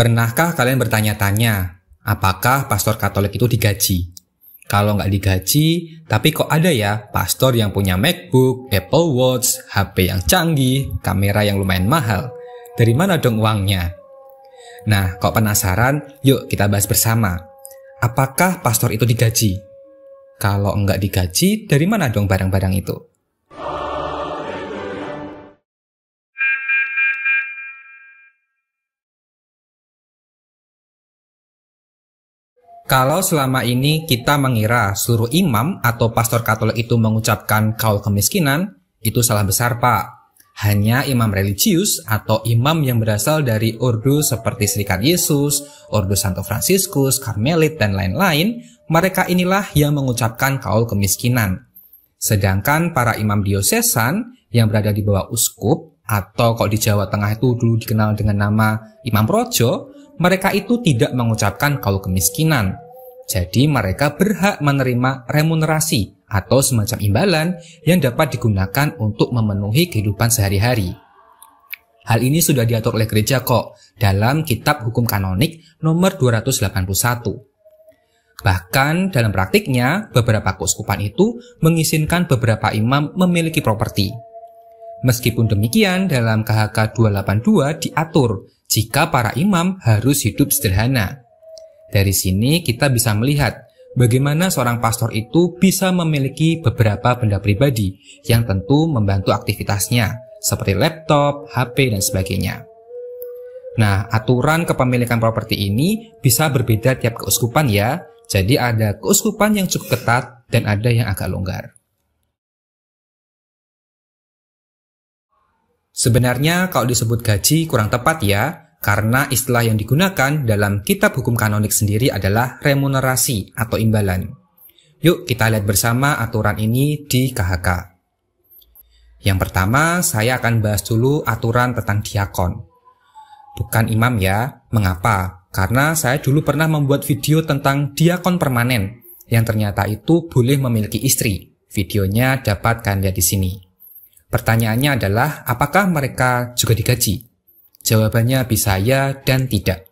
Pernahkah kalian bertanya-tanya, apakah pastor Katolik itu digaji? Kalau nggak digaji, tapi kok ada ya pastor yang punya MacBook, Apple Watch, HP yang canggih, kamera yang lumayan mahal. Dari mana dong uangnya? Nah, kok penasaran? Yuk kita bahas bersama. Apakah pastor itu digaji? Kalau nggak digaji, dari mana dong barang-barang itu? Kalau selama ini kita mengira seluruh imam atau pastor Katolik itu mengucapkan kaul kemiskinan, itu salah besar, Pak. Hanya imam religius atau imam yang berasal dari ordo seperti Serikat Yesus, ordo Santo Fransiskus, Karmelit, dan lain-lain, mereka inilah yang mengucapkan kaul kemiskinan. Sedangkan para imam diosesan yang berada di bawah uskup atau kalau di Jawa Tengah itu dulu dikenal dengan nama Imam Projo, mereka itu tidak mengucapkan kalau kemiskinan. Jadi mereka berhak menerima remunerasi atau semacam imbalan yang dapat digunakan untuk memenuhi kehidupan sehari-hari. Hal ini sudah diatur oleh gereja kok dalam kitab hukum kanonik nomor 281. Bahkan dalam praktiknya, beberapa keuskupan itu mengizinkan beberapa imam memiliki properti. Meskipun demikian, dalam KHK 282 diatur jika para imam harus hidup sederhana. Dari sini kita bisa melihat bagaimana seorang pastor itu bisa memiliki beberapa benda pribadi yang tentu membantu aktivitasnya, seperti laptop, HP, dan sebagainya. Nah, aturan kepemilikan properti ini bisa berbeda tiap keuskupan ya, jadi ada keuskupan yang cukup ketat dan ada yang agak longgar. Sebenarnya kalau disebut gaji kurang tepat ya, karena istilah yang digunakan dalam kitab hukum kanonik sendiri adalah remunerasi atau imbalan. Yuk kita lihat bersama aturan ini di KHK. Yang pertama, saya akan bahas dulu aturan tentang diakon. Bukan imam ya, mengapa? Karena saya dulu pernah membuat video tentang diakon permanen, yang ternyata itu boleh memiliki istri. Videonya dapat kalian lihat di sini. Pertanyaannya adalah apakah mereka juga digaji? Jawabannya bisa ya dan tidak.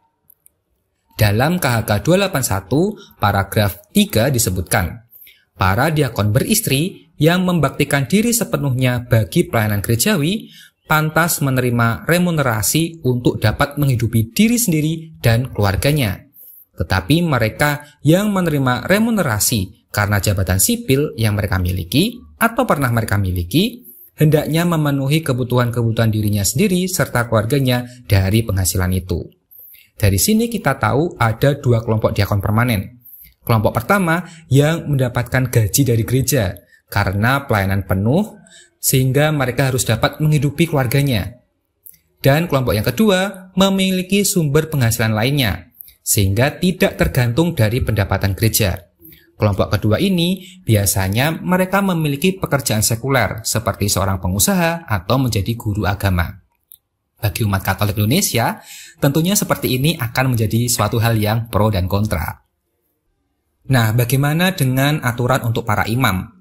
Dalam KHK 281 paragraf 3 disebutkan, para diakon beristri yang membaktikan diri sepenuhnya bagi pelayanan gerejawi pantas menerima remunerasi untuk dapat menghidupi diri sendiri dan keluarganya. Tetapi mereka yang menerima remunerasi karena jabatan sipil yang mereka miliki atau pernah mereka miliki hendaknya memenuhi kebutuhan-kebutuhan dirinya sendiri serta keluarganya dari penghasilan itu. Dari sini kita tahu ada dua kelompok diakon permanen. Kelompok pertama yang mendapatkan gaji dari gereja karena pelayanan penuh sehingga mereka harus dapat menghidupi keluarganya. Dan kelompok yang kedua memiliki sumber penghasilan lainnya sehingga tidak tergantung dari pendapatan gereja. Kelompok kedua ini biasanya mereka memiliki pekerjaan sekuler seperti seorang pengusaha atau menjadi guru agama. Bagi umat Katolik Indonesia, tentunya seperti ini akan menjadi suatu hal yang pro dan kontra. Nah, bagaimana dengan aturan untuk para imam?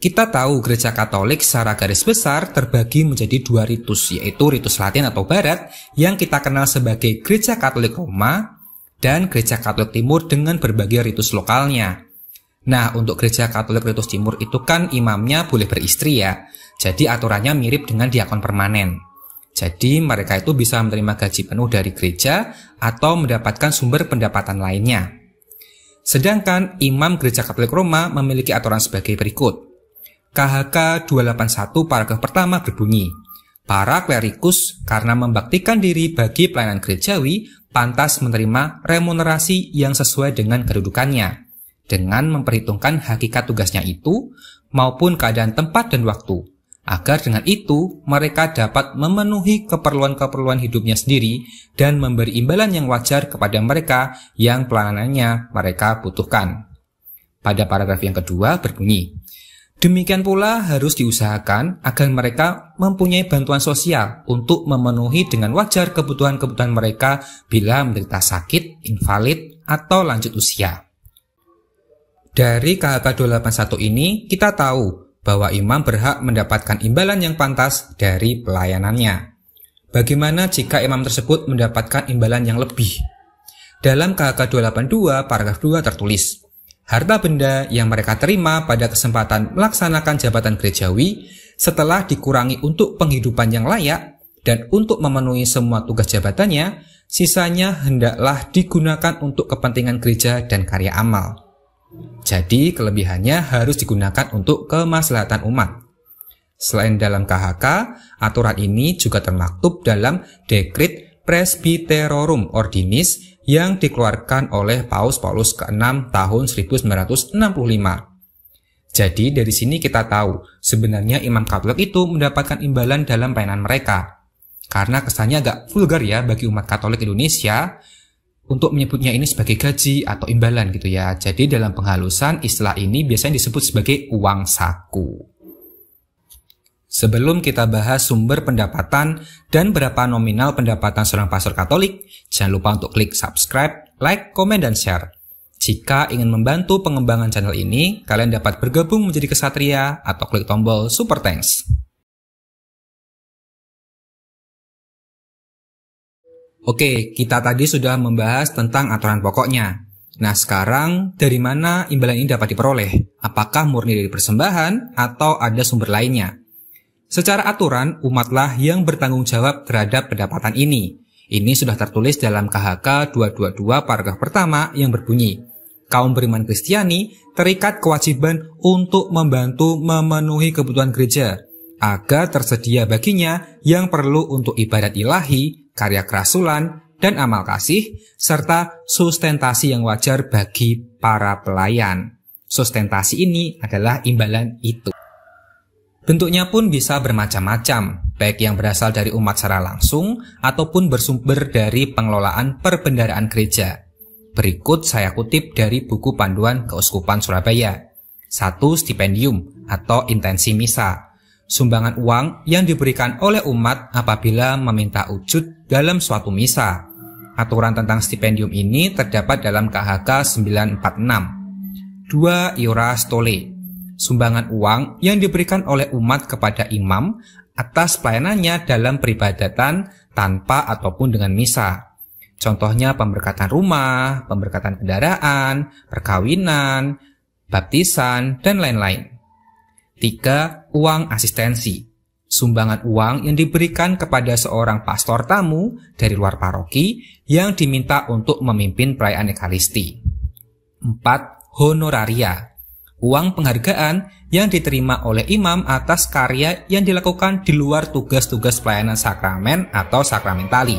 Kita tahu gereja Katolik secara garis besar terbagi menjadi dua ritus, yaitu ritus Latin atau Barat yang kita kenal sebagai gereja Katolik Roma dan gereja Katolik Timur dengan berbagai ritus lokalnya. Nah, untuk gereja Katolik Ritus Timur itu kan imamnya boleh beristri ya. Jadi aturannya mirip dengan diakon permanen. Jadi mereka itu bisa menerima gaji penuh dari gereja atau mendapatkan sumber pendapatan lainnya. Sedangkan imam gereja Katolik Roma memiliki aturan sebagai berikut. KHK 281 paragraf pertama berbunyi, Para klerikus karena membaktikan diri bagi pelayanan gerejawi pantas menerima remunerasi yang sesuai dengan kedudukannya dengan memperhitungkan hakikat tugasnya itu maupun keadaan tempat dan waktu, agar dengan itu mereka dapat memenuhi keperluan-keperluan hidupnya sendiri dan memberi imbalan yang wajar kepada mereka yang pelayanannya mereka butuhkan. Pada paragraf yang kedua berbunyi, Demikian pula harus diusahakan agar mereka mempunyai bantuan sosial untuk memenuhi dengan wajar kebutuhan-kebutuhan mereka bila menderita sakit, invalid, atau lanjut usia. Dari KHK 281 ini, kita tahu bahwa imam berhak mendapatkan imbalan yang pantas dari pelayanannya. Bagaimana jika imam tersebut mendapatkan imbalan yang lebih? Dalam KHK 282 paragraf 2 tertulis, harta benda yang mereka terima pada kesempatan melaksanakan jabatan gerejawi setelah dikurangi untuk penghidupan yang layak dan untuk memenuhi semua tugas jabatannya, sisanya hendaklah digunakan untuk kepentingan gereja dan karya amal. Jadi kelebihannya harus digunakan untuk kemaslahatan umat. Selain dalam KHK, aturan ini juga termaktub dalam dekrit Presbyterorum Ordinis yang dikeluarkan oleh Paus Paulus ke-6 tahun 1965. Jadi dari sini kita tahu sebenarnya imam Katolik itu mendapatkan imbalan dalam pelayanan mereka. Karena kesannya agak vulgar ya bagi umat Katolik Indonesia, untuk menyebutnya ini sebagai gaji atau imbalan gitu ya. Jadi dalam penghalusan istilah ini biasanya disebut sebagai uang saku. Sebelum kita bahas sumber pendapatan dan berapa nominal pendapatan seorang pastor Katolik, jangan lupa untuk klik subscribe, like, komen, dan share. Jika ingin membantu pengembangan channel ini, kalian dapat bergabung menjadi kesatria atau klik tombol super thanks. Oke, kita tadi sudah membahas tentang aturan pokoknya. Nah, sekarang dari mana imbalan ini dapat diperoleh? Apakah murni dari persembahan atau ada sumber lainnya? Secara aturan, umatlah yang bertanggung jawab terhadap pendapatan ini. Ini sudah tertulis dalam KHK 222 paragraf pertama yang berbunyi, kaum beriman Kristiani terikat kewajiban untuk membantu memenuhi kebutuhan gereja agar tersedia baginya yang perlu untuk ibadat ilahi, karya kerasulan, dan amal kasih, serta sustentasi yang wajar bagi para pelayan. Sustentasi ini adalah imbalan itu. Bentuknya pun bisa bermacam-macam, baik yang berasal dari umat secara langsung ataupun bersumber dari pengelolaan perbendaraan gereja. Berikut saya kutip dari buku panduan Keuskupan Surabaya. Satu Stipendium atau intensi misa sumbangan uang yang diberikan oleh umat apabila meminta wujud dalam suatu misa. Aturan tentang stipendium ini terdapat dalam KHK 946. 2. Iora Stole Sumbangan uang yang diberikan oleh umat kepada imam atas pelayanannya dalam peribadatan tanpa ataupun dengan misa. Contohnya pemberkatan rumah, pemberkatan kendaraan, perkawinan, baptisan, dan lain-lain tiga Uang asistensi. Sumbangan uang yang diberikan kepada seorang pastor tamu dari luar paroki yang diminta untuk memimpin perayaan Ekaristi. Empat, Honoraria. Uang penghargaan yang diterima oleh imam atas karya yang dilakukan di luar tugas-tugas pelayanan sakramen atau sakramentali.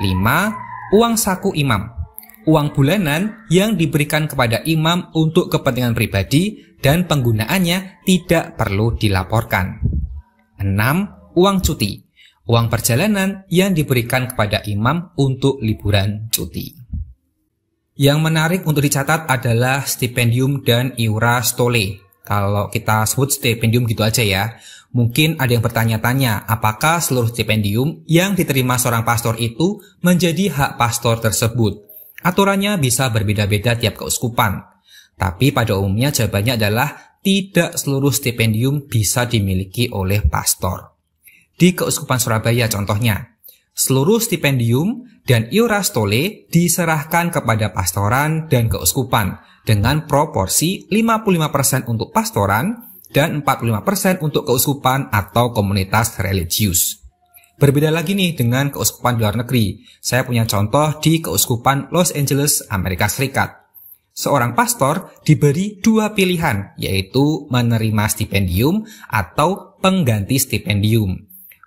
lima Uang saku imam uang bulanan yang diberikan kepada imam untuk kepentingan pribadi dan penggunaannya tidak perlu dilaporkan. 6. Uang cuti Uang perjalanan yang diberikan kepada imam untuk liburan cuti. Yang menarik untuk dicatat adalah stipendium dan iura stole. Kalau kita sebut stipendium gitu aja ya. Mungkin ada yang bertanya-tanya, apakah seluruh stipendium yang diterima seorang pastor itu menjadi hak pastor tersebut? Aturannya bisa berbeda-beda tiap keuskupan, tapi pada umumnya jawabannya adalah tidak seluruh stipendium bisa dimiliki oleh pastor. Di Keuskupan Surabaya contohnya, seluruh stipendium dan iurastole diserahkan kepada pastoran dan keuskupan dengan proporsi 55% untuk pastoran dan 45% untuk keuskupan atau komunitas religius. Berbeda lagi nih dengan keuskupan luar negeri. Saya punya contoh di keuskupan Los Angeles, Amerika Serikat. Seorang pastor diberi dua pilihan, yaitu menerima stipendium atau pengganti stipendium.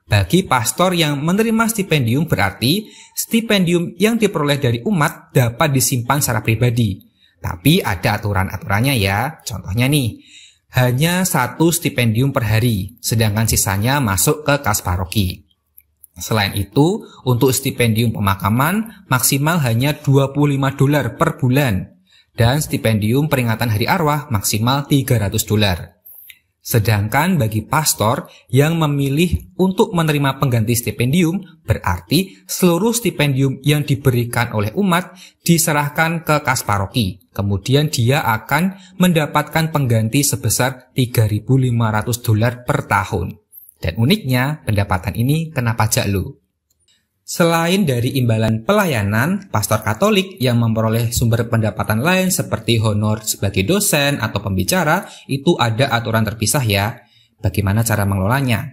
Bagi pastor yang menerima stipendium berarti stipendium yang diperoleh dari umat dapat disimpan secara pribadi. Tapi ada aturan-aturannya ya. Contohnya nih, hanya satu stipendium per hari, sedangkan sisanya masuk ke kas paroki. Selain itu, untuk stipendium pemakaman maksimal hanya 25 dolar per bulan dan stipendium peringatan hari arwah maksimal 300 dolar. Sedangkan bagi pastor yang memilih untuk menerima pengganti stipendium berarti seluruh stipendium yang diberikan oleh umat diserahkan ke kas paroki. Kemudian dia akan mendapatkan pengganti sebesar 3.500 dolar per tahun. Dan uniknya, pendapatan ini kena pajak lu. Selain dari imbalan pelayanan, pastor Katolik yang memperoleh sumber pendapatan lain seperti honor sebagai dosen atau pembicara itu ada aturan terpisah ya. Bagaimana cara mengelolanya?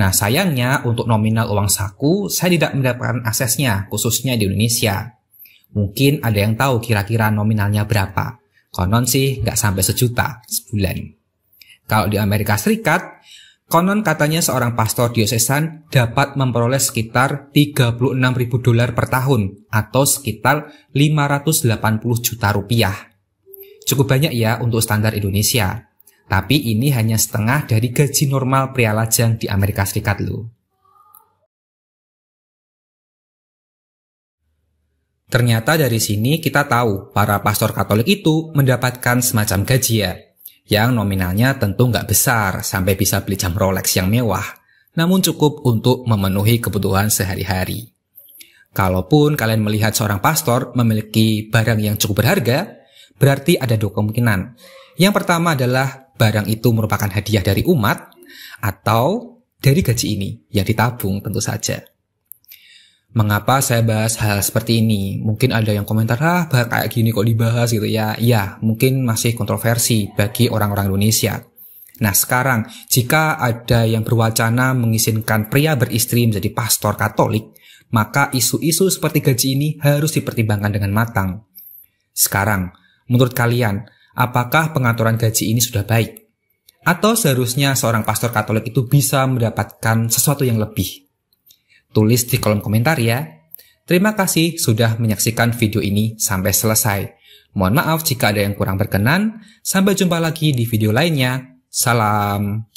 Nah, sayangnya untuk nominal uang saku saya tidak mendapatkan aksesnya khususnya di Indonesia. Mungkin ada yang tahu kira-kira nominalnya berapa. Konon sih nggak sampai sejuta sebulan. Kalau di Amerika Serikat, Konon katanya seorang pastor diosesan dapat memperoleh sekitar 36.000 dolar per tahun atau sekitar 580 juta rupiah. Cukup banyak ya untuk standar Indonesia. Tapi ini hanya setengah dari gaji normal pria lajang di Amerika Serikat loh. Ternyata dari sini kita tahu para pastor Katolik itu mendapatkan semacam gaji ya yang nominalnya tentu nggak besar sampai bisa beli jam Rolex yang mewah, namun cukup untuk memenuhi kebutuhan sehari-hari. Kalaupun kalian melihat seorang pastor memiliki barang yang cukup berharga, berarti ada dua kemungkinan. Yang pertama adalah barang itu merupakan hadiah dari umat atau dari gaji ini yang ditabung tentu saja mengapa saya bahas hal seperti ini. Mungkin ada yang komentar, ah kayak gini kok dibahas gitu ya. Ya, mungkin masih kontroversi bagi orang-orang Indonesia. Nah sekarang, jika ada yang berwacana mengizinkan pria beristri menjadi pastor katolik, maka isu-isu seperti gaji ini harus dipertimbangkan dengan matang. Sekarang, menurut kalian, apakah pengaturan gaji ini sudah baik? Atau seharusnya seorang pastor katolik itu bisa mendapatkan sesuatu yang lebih? Tulis di kolom komentar ya. Terima kasih sudah menyaksikan video ini sampai selesai. Mohon maaf jika ada yang kurang berkenan. Sampai jumpa lagi di video lainnya. Salam.